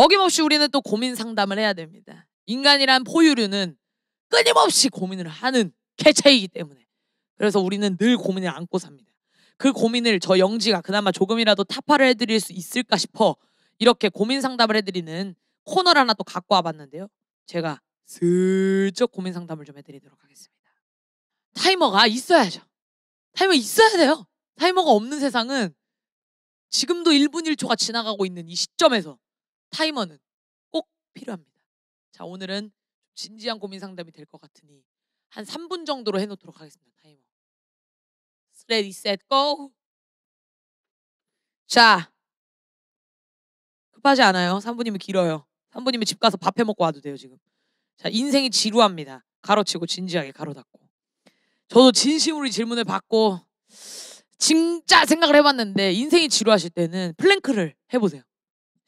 어김없이 우리는 또 고민 상담을 해야 됩니다. 인간이란 포유류는 끊임없이 고민을 하는 개체이기 때문에 그래서 우리는 늘 고민을 안고 삽니다. 그 고민을 저 영지가 그나마 조금이라도 타파를 해드릴 수 있을까 싶어 이렇게 고민 상담을 해드리는 코너를 하나 또 갖고 와봤는데요. 제가 슬쩍 고민 상담을 좀 해드리도록 하겠습니다. 타이머가 있어야죠. 타이머 있어야 돼요. 타이머가 없는 세상은 지금도 1분 1초가 지나가고 있는 이 시점에서 타이머는 꼭 필요합니다. 자, 오늘은 진지한 고민 상담이 될 것 같으니 한 3분 정도로 해놓도록 하겠습니다. 타이머. 레디, 셋, 고! 자, 급하지 않아요. 3분이면 길어요. 3분이면 집 가서 밥 해먹고 와도 돼요, 지금. 자, 인생이 지루합니다. 가로치고 진지하게 가로 닫고. 저도 진심으로 질문을 받고 진짜 생각을 해봤는데 인생이 지루하실 때는 플랭크를 해보세요.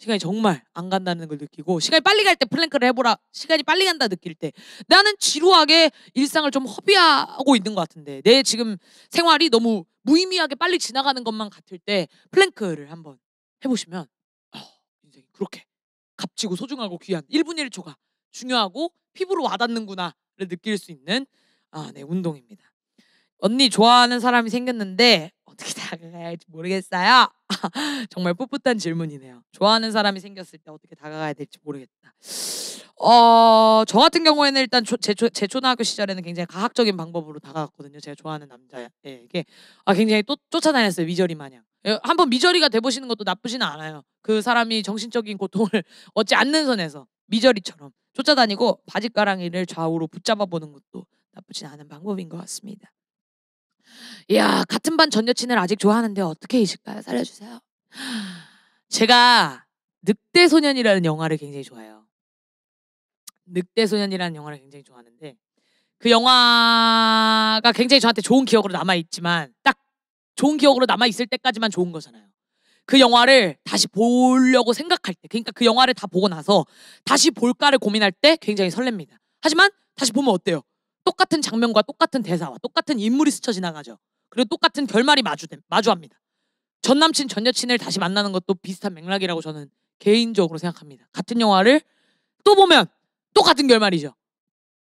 시간이 정말 안 간다는 걸 느끼고 시간이 빨리 갈 때 플랭크를 해보라 시간이 빨리 간다 느낄 때 나는 지루하게 일상을 좀 허비하고 있는 것 같은데 내 지금 생활이 너무 무의미하게 빨리 지나가는 것만 같을 때 플랭크를 한번 해보시면 어, 인생이 그렇게 값지고 소중하고 귀한 1분 1초가 중요하고 피부로 와닿는구나를 느낄 수 있는 아, 네 운동입니다. 언니 좋아하는 사람이 생겼는데 어떻게 다가가야 할지 모르겠어요. 정말 풋풋한 질문이네요. 좋아하는 사람이 생겼을 때 어떻게 다가가야 될지 모르겠다. 어, 저 같은 경우에는 일단 조, 제, 제 초등학교 시절에는 굉장히 과학적인 방법으로 다가갔거든요. 제가 좋아하는 남자에게 아, 굉장히 또 쫓아다녔어요. 미저리 마냥. 예, 한번 미저리가 돼보시는 것도 나쁘지는 않아요. 그 사람이 정신적인 고통을 얻지 않는 선에서 미저리처럼 쫓아다니고 바지가랑이를 좌우로 붙잡아보는 것도 나쁘진 않은 방법인 것 같습니다. 야 같은 반 전 여친을 아직 좋아하는데 어떻게 이실까요 살려주세요. 제가 늑대 소년이라는 영화를 굉장히 좋아해요. 늑대 소년이라는 영화를 굉장히 좋아하는데 그 영화가 굉장히 저한테 좋은 기억으로 남아 있지만 딱 좋은 기억으로 남아 있을 때까지만 좋은 거잖아요. 그 영화를 다시 보려고 생각할 때, 그러니까 그 영화를 다 보고 나서 다시 볼까를 고민할 때 굉장히 설렙니다. 하지만 다시 보면 어때요? 똑같은 장면과 똑같은 대사와 똑같은 인물이 스쳐 지나가죠. 그리고 똑같은 결말이 마주, 마주합니다. 전 남친, 전 여친을 다시 만나는 것도 비슷한 맥락이라고 저는 개인적으로 생각합니다. 같은 영화를 또 보면 똑같은 결말이죠.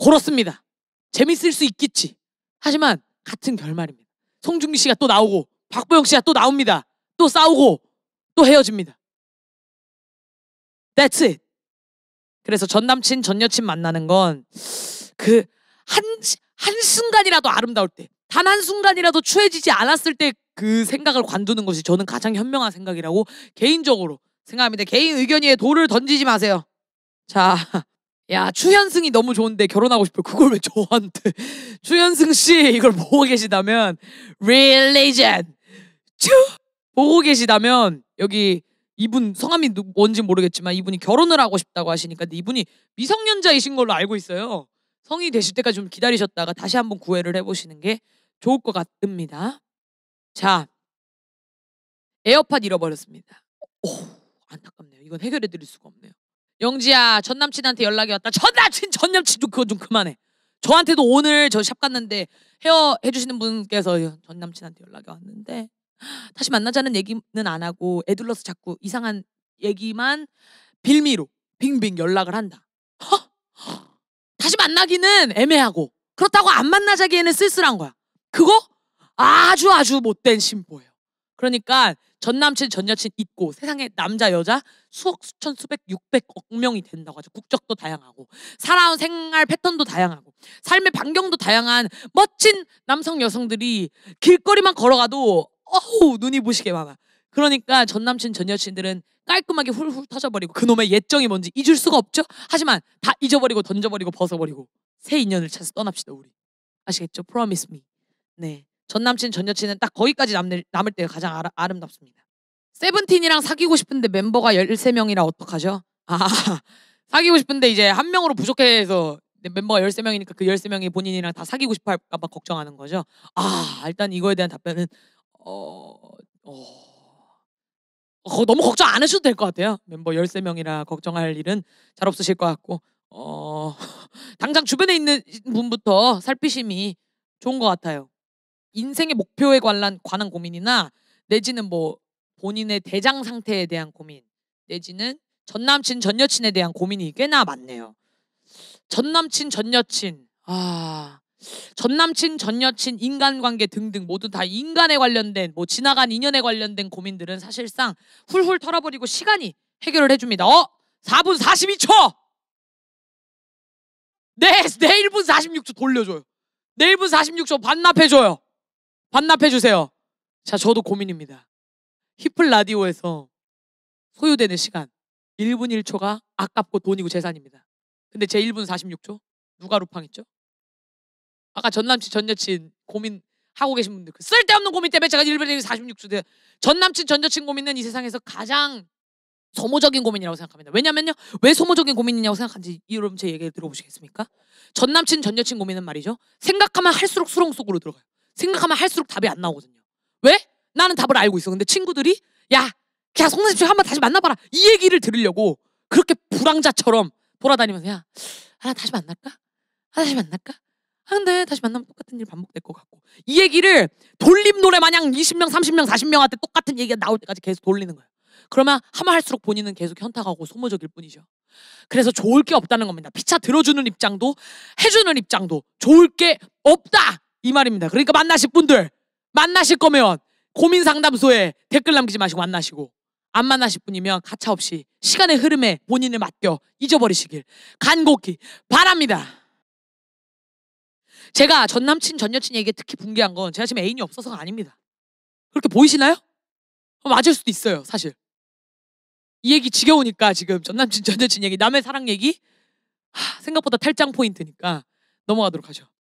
그렇습니다. 재밌을 수 있겠지. 하지만 같은 결말입니다. 송중기 씨가 또 나오고 박보영 씨가 또 나옵니다. 또 싸우고 또 헤어집니다. That's it. 그래서 전 남친, 전 여친 만나는 건그 한, 한순간이라도 아름다울 때, 단 한순간이라도 추해지지 않았을 때 그 생각을 관두는 것이 저는 가장 현명한 생각이라고 개인적으로 생각합니다. 개인 의견에 이 돌을 던지지 마세요. 자, 야, 추현승이 너무 좋은데 결혼하고 싶어요. 그걸 왜 저한테. 추현승 씨, 이걸 보고 계시다면, religion. 추! 보고 계시다면, 여기 이분 성함이 뭔지 모르겠지만 이분이 결혼을 하고 싶다고 하시니까 이분이 미성년자이신 걸로 알고 있어요. 성이 되실 때까지 좀 기다리셨다가 다시 한번 구애를 해보시는 게 좋을 것 같습니다. 자, 에어팟 잃어버렸습니다. 오, 안타깝네요. 이건 해결해 드릴 수가 없네요. 영지야, 전 남친한테 연락이 왔다. 전 남친, 전 남친도 그거 좀 그만해. 저한테도 오늘 저 샵 갔는데 헤어 해주시는 분께서 전 남친한테 연락이 왔는데 다시 만나자는 얘기는 안 하고 애둘러서 자꾸 이상한 얘기만 빌미로 빙빙 연락을 한다. 허? 허? 다시 만나기는 애매하고 그렇다고 안 만나자기에는 쓸쓸한 거야. 그거 아주 아주 못된 심보예요. 그러니까 전 남친 전 여친 있고 세상에 남자 여자 수억 수천 수백 육백억 명이 된다고 하죠. 국적도 다양하고 살아온 생활 패턴도 다양하고 삶의 반경도 다양한 멋진 남성 여성들이 길거리만 걸어가도 어우 눈이 부시게 많아. 그러니까 전 남친 전 여친들은 깔끔하게 훌훌 터져버리고 그놈의 예정이 뭔지 잊을 수가 없죠. 하지만 다 잊어버리고 던져버리고 벗어버리고 새 인연을 찾아서 떠납시다 우리. 아시겠죠? Promise me. 네. 전 남친 전 여친은 딱 거기까지 남을, 남을 때가 가장 아라, 아름답습니다. 세븐틴이랑 사귀고 싶은데 멤버가 13명이라 어떡하죠? 아 사귀고 싶은데 이제 한 명으로 부족해서 멤버가 13명이니까 그 13명이 본인이랑 다 사귀고 싶어 할까봐 걱정하는 거죠. 아 일단 이거에 대한 답변은 어... 어... 너무 걱정 안 하셔도 될 것 같아요. 멤버 13명이라 걱정할 일은 잘 없으실 것 같고 어, 당장 주변에 있는 분부터 살피심이 좋은 것 같아요. 인생의 목표에 관한, 관한 고민이나 내지는 뭐 본인의 대장 상태에 대한 고민 내지는 전 남친 전 여친에 대한 고민이 꽤나 많네요. 전 남친 전 여친 아전 남친, 전 여친, 인간관계 등등 모두 다 인간에 관련된 뭐 지나간 인연에 관련된 고민들은 사실상 훌훌 털어버리고 시간이 해결을 해줍니다. 어? 4분 42초! 네, 내 1분 46초 돌려줘요. 내 1분 46초 반납해줘요. 반납해주세요. 자, 저도 고민입니다. 히플 라디오에서 소요되는 시간 1분 1초가 아깝고 돈이고 재산입니다. 근데 제 1분 46초 누가 루팡 했죠? 아까 전 남친 전 여친 고민 하고 계신 분들 그 쓸데없는 고민 때문에 제가 일 1분에 46주대 전 남친 전 여친 고민은 이 세상에서 가장 소모적인 고민이라고 생각합니다. 왜냐면요. 왜 소모적인 고민이냐고 생각한지 여러분 제 얘기를 들어보시겠습니까? 전 남친 전 여친 고민은 말이죠. 생각하면 할수록 수렁 속으로 들어가요. 생각하면 할수록 답이 안 나오거든요. 왜? 나는 답을 알고 있어. 근데 친구들이 야, 야 송선생 씨 한번 다시 만나봐라. 이 얘기를 들으려고 그렇게 불황자처럼 돌아다니면서 야, 하나 아, 다시 만날까? 하나 아, 다시 만날까? 근데 다시 만나면 똑같은 일 반복될 것 같고 이 얘기를 돌림 노래 마냥 20명, 30명, 40명한테 똑같은 얘기가 나올 때까지 계속 돌리는 거예요. 그러면 하마 할수록 본인은 계속 현타가고 소모적일 뿐이죠. 그래서 좋을 게 없다는 겁니다. 피차 들어주는 입장도 해주는 입장도 좋을 게 없다 이 말입니다. 그러니까 만나실 분들 만나실 거면 고민 상담소에 댓글 남기지 마시고 만나시고 안 만나실 분이면 가차없이 시간의 흐름에 본인을 맡겨 잊어버리시길 간곡히 바랍니다. 제가 전 남친, 전 여친에게 특히 붕괴한건 제가 지금 애인이 없어서가 아닙니다. 그렇게 보이시나요? 어, 맞을 수도 있어요, 사실. 이 얘기 지겨우니까 지금 전 남친, 전 여친 얘기, 남의 사랑 얘기? 하, 생각보다 탈장 포인트니까 넘어가도록 하죠.